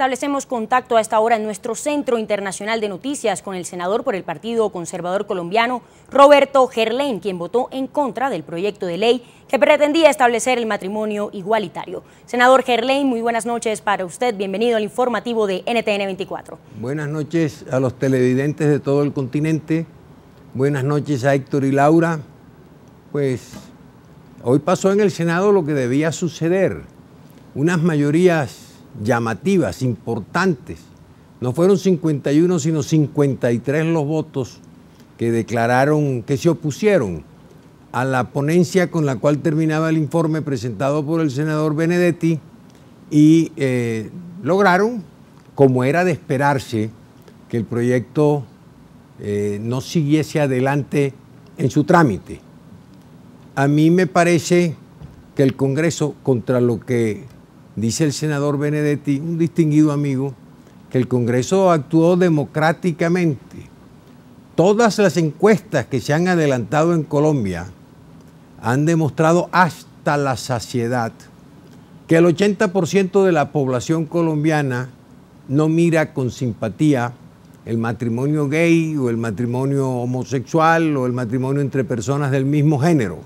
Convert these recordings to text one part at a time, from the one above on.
Establecemos contacto a esta hora en nuestro Centro Internacional de Noticias con el senador por el Partido Conservador Colombiano, Roberto Gerlain, quien votó en contra del proyecto de ley que pretendía establecer el matrimonio igualitario. Senador Gerlain, muy buenas noches para usted. Bienvenido al informativo de NTN 24. Buenas noches a los televidentes de todo el continente. Buenas noches a Héctor y Laura. Pues hoy pasó en el Senado lo que debía suceder. Unas mayorías llamativas, importantes. No fueron 51, sino 53 los votos que declararon, que se opusieron a la ponencia con la cual terminaba el informe presentado por el senador Benedetti y eh, lograron, como era de esperarse, que el proyecto eh, no siguiese adelante en su trámite. A mí me parece que el Congreso, contra lo que dice el senador Benedetti, un distinguido amigo, que el Congreso actuó democráticamente. Todas las encuestas que se han adelantado en Colombia han demostrado hasta la saciedad que el 80% de la población colombiana no mira con simpatía el matrimonio gay o el matrimonio homosexual o el matrimonio entre personas del mismo género.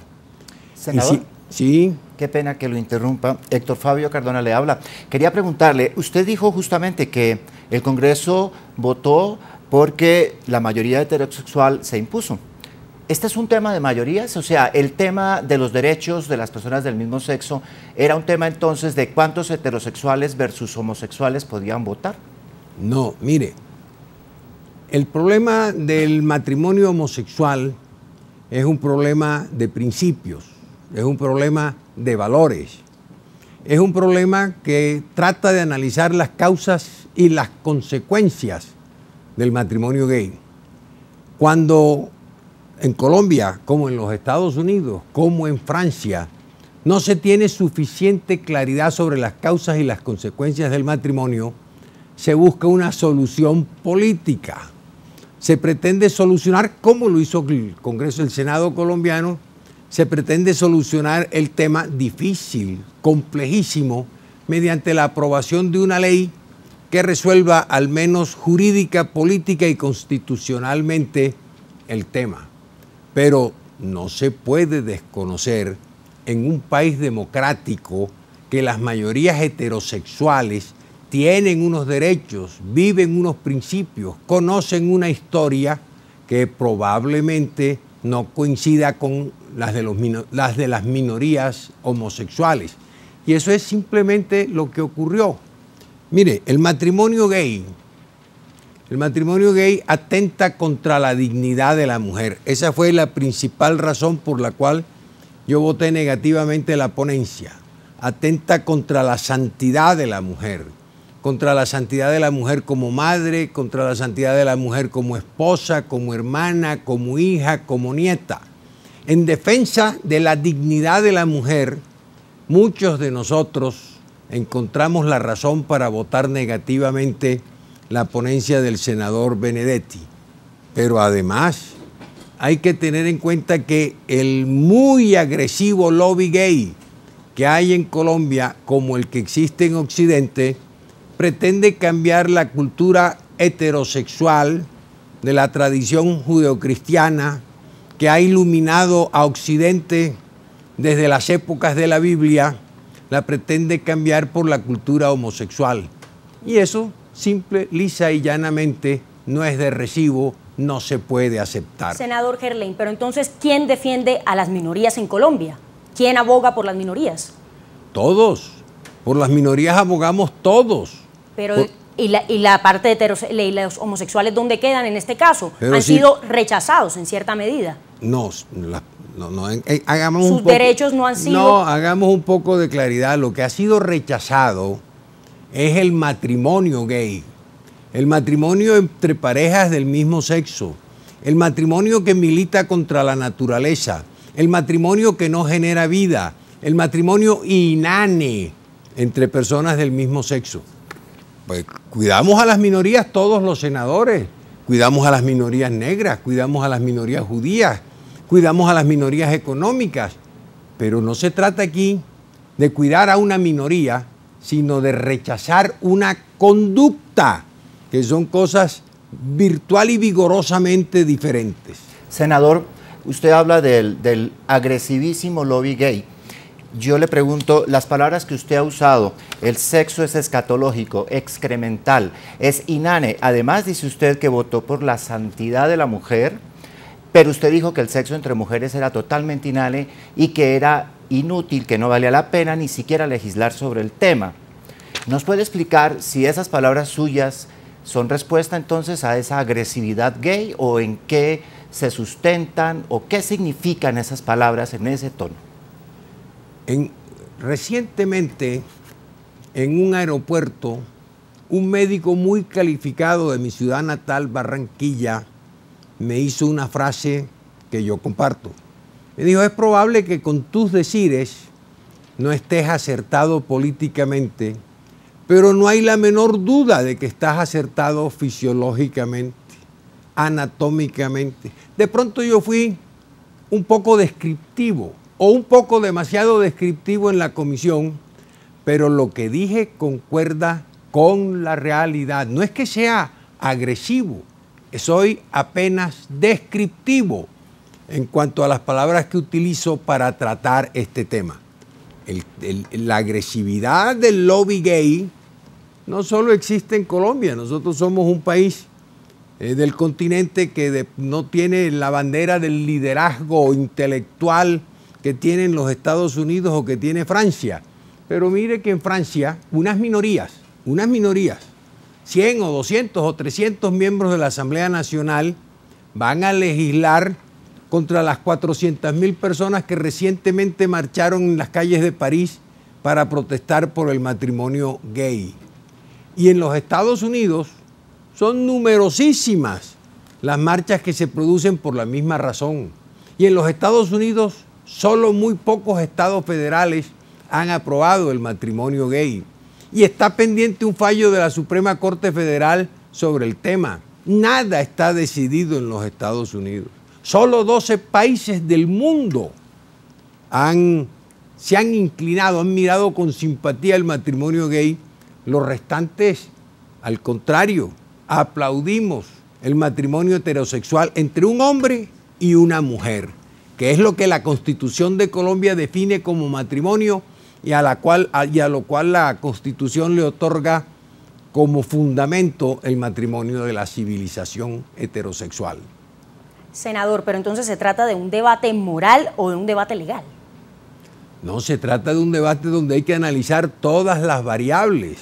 Sí. Qué pena que lo interrumpa. Héctor Fabio Cardona le habla. Quería preguntarle, usted dijo justamente que el Congreso votó porque la mayoría heterosexual se impuso. ¿Este es un tema de mayorías? O sea, el tema de los derechos de las personas del mismo sexo era un tema entonces de cuántos heterosexuales versus homosexuales podían votar. No, mire, el problema del matrimonio homosexual es un problema de principios es un problema de valores, es un problema que trata de analizar las causas y las consecuencias del matrimonio gay. Cuando en Colombia, como en los Estados Unidos, como en Francia, no se tiene suficiente claridad sobre las causas y las consecuencias del matrimonio, se busca una solución política. Se pretende solucionar, como lo hizo el Congreso del Senado colombiano, se pretende solucionar el tema difícil, complejísimo, mediante la aprobación de una ley que resuelva al menos jurídica, política y constitucionalmente el tema. Pero no se puede desconocer en un país democrático que las mayorías heterosexuales tienen unos derechos, viven unos principios, conocen una historia que probablemente no coincida con las de, las las minorías homosexuales. Y eso es simplemente lo que ocurrió. Mire, el matrimonio gay, el matrimonio gay atenta contra la dignidad de la mujer. Esa fue la principal razón por la cual yo voté negativamente la ponencia. Atenta contra la santidad de la mujer, contra la santidad de la mujer como madre, contra la santidad de la mujer como esposa, como hermana, como hija, como nieta. En defensa de la dignidad de la mujer, muchos de nosotros encontramos la razón para votar negativamente la ponencia del senador Benedetti. Pero además hay que tener en cuenta que el muy agresivo lobby gay que hay en Colombia, como el que existe en Occidente, pretende cambiar la cultura heterosexual de la tradición judeocristiana que ha iluminado a Occidente desde las épocas de la Biblia, la pretende cambiar por la cultura homosexual. Y eso, simple, lisa y llanamente, no es de recibo, no se puede aceptar. Senador Gerlain, pero entonces, ¿quién defiende a las minorías en Colombia? ¿Quién aboga por las minorías? Todos. Por las minorías abogamos todos. Pero y la, parte de los homosexuales, ¿dónde quedan en este caso? Han sido rechazados en cierta medida. No, eh, hagamos derechos no han sido... No, hagamos un poco de claridad. Lo que ha sido rechazado es el matrimonio gay, el matrimonio entre parejas del mismo sexo, el matrimonio que milita contra la naturaleza, el matrimonio que no genera vida, el matrimonio inane entre personas del mismo sexo pues cuidamos a las minorías todos los senadores, cuidamos a las minorías negras, cuidamos a las minorías judías, cuidamos a las minorías económicas, pero no se trata aquí de cuidar a una minoría, sino de rechazar una conducta, que son cosas virtual y vigorosamente diferentes. Senador, usted habla del, del agresivísimo lobby gay yo le pregunto, las palabras que usted ha usado, el sexo es escatológico, excremental, es inane. Además dice usted que votó por la santidad de la mujer, pero usted dijo que el sexo entre mujeres era totalmente inane y que era inútil, que no valía la pena ni siquiera legislar sobre el tema. ¿Nos puede explicar si esas palabras suyas son respuesta entonces a esa agresividad gay o en qué se sustentan o qué significan esas palabras en ese tono? recientemente, en un aeropuerto, un médico muy calificado de mi ciudad natal, Barranquilla, me hizo una frase que yo comparto. Me dijo, es probable que con tus decires no estés acertado políticamente, pero no hay la menor duda de que estás acertado fisiológicamente, anatómicamente. De pronto yo fui un poco descriptivo o un poco demasiado descriptivo en la comisión, pero lo que dije concuerda con la realidad. No es que sea agresivo, soy apenas descriptivo en cuanto a las palabras que utilizo para tratar este tema. la agresividad del lobby gay no solo existe en Colombia, nosotros somos un país eh, del continente que no tiene la bandera del liderazgo intelectual que tienen los Estados Unidos o que tiene Francia. Pero mire que en Francia unas minorías, unas minorías, 100 o 200 o 300 miembros de la Asamblea Nacional van a legislar contra las 400.000 personas que recientemente marcharon en las calles de París para protestar por el matrimonio gay. Y en los Estados Unidos son numerosísimas las marchas que se producen por la misma razón. Y en los Estados Unidos Solo muy pocos estados federales han aprobado el matrimonio gay y está pendiente un fallo de la Suprema Corte Federal sobre el tema. Nada está decidido en los Estados Unidos. Solo 12 países del mundo se han inclinado, han mirado con simpatía el matrimonio gay. Los restantes, al contrario, aplaudimos el matrimonio heterosexual entre un hombre y una mujer que es lo que la Constitución de Colombia define como matrimonio y a, la cual, a lo cual la Constitución le otorga como fundamento el matrimonio de la civilización heterosexual. Senador, pero entonces se trata de un debate moral o de un debate legal. No, se trata de un debate donde hay que analizar todas las variables.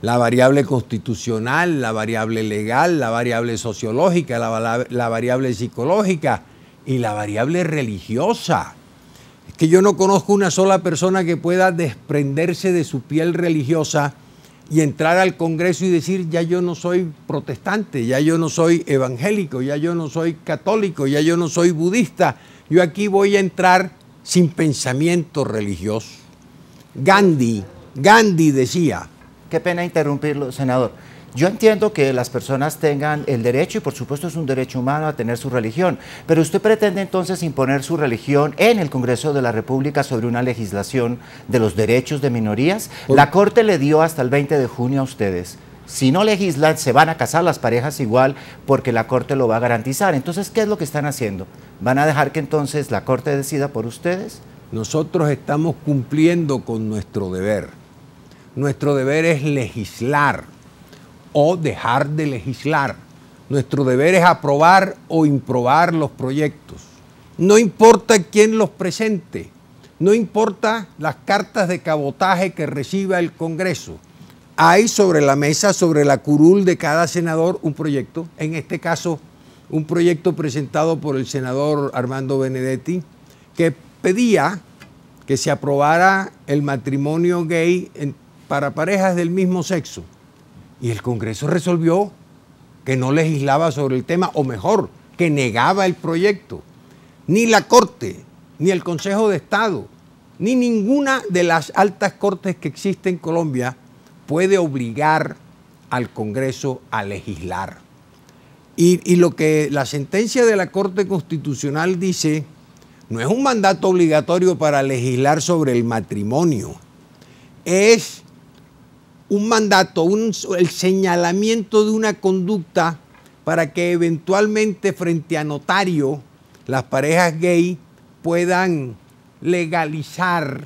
La variable constitucional, la variable legal, la variable sociológica, la variable psicológica, y la variable religiosa. Es que yo no conozco una sola persona que pueda desprenderse de su piel religiosa y entrar al Congreso y decir, ya yo no soy protestante, ya yo no soy evangélico, ya yo no soy católico, ya yo no soy budista, yo aquí voy a entrar sin pensamiento religioso. Gandhi, Gandhi decía. Qué pena interrumpirlo, senador. Yo entiendo que las personas tengan el derecho, y por supuesto es un derecho humano, a tener su religión, pero usted pretende entonces imponer su religión en el Congreso de la República sobre una legislación de los derechos de minorías. La Corte le dio hasta el 20 de junio a ustedes. Si no legislan, se van a casar las parejas igual porque la Corte lo va a garantizar. Entonces, ¿qué es lo que están haciendo? ¿Van a dejar que entonces la Corte decida por ustedes? Nosotros estamos cumpliendo con nuestro deber. Nuestro deber es legislar o dejar de legislar. Nuestro deber es aprobar o improbar los proyectos. No importa quién los presente, no importa las cartas de cabotaje que reciba el Congreso. Hay sobre la mesa, sobre la curul de cada senador, un proyecto, en este caso un proyecto presentado por el senador Armando Benedetti, que pedía que se aprobara el matrimonio gay para parejas del mismo sexo. Y el Congreso resolvió que no legislaba sobre el tema, o mejor, que negaba el proyecto. Ni la Corte, ni el Consejo de Estado, ni ninguna de las altas cortes que existe en Colombia puede obligar al Congreso a legislar. Y, y, lo que la sentencia de la Corte Constitucional dice no es un mandato obligatorio para legislar sobre el matrimonio, es un mandato, el señalamiento de una conducta para que eventualmente frente a notario las parejas gay puedan legalizar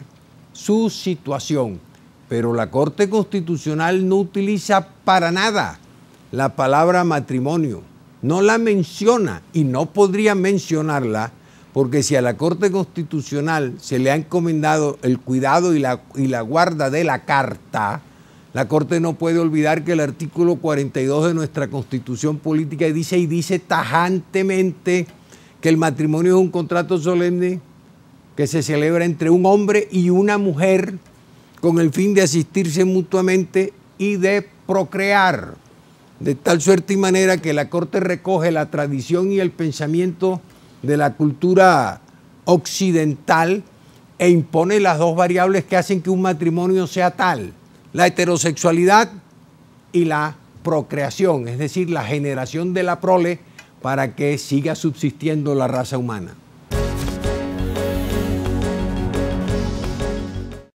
su situación. Pero la Corte Constitucional no utiliza para nada la palabra matrimonio. No la menciona y no podría mencionarla porque si a la Corte Constitucional se le ha encomendado el cuidado y y la guarda de la carta, la Corte no puede olvidar que el artículo 42 de nuestra Constitución Política dice y dice tajantemente que el matrimonio es un contrato solemne que se celebra entre un hombre y una mujer con el fin de asistirse mutuamente y de procrear. De tal suerte y manera que la Corte recoge la tradición y el pensamiento de la cultura occidental e impone las dos variables que hacen que un matrimonio sea tal la heterosexualidad y la procreación, es decir, la generación de la prole para que siga subsistiendo la raza humana.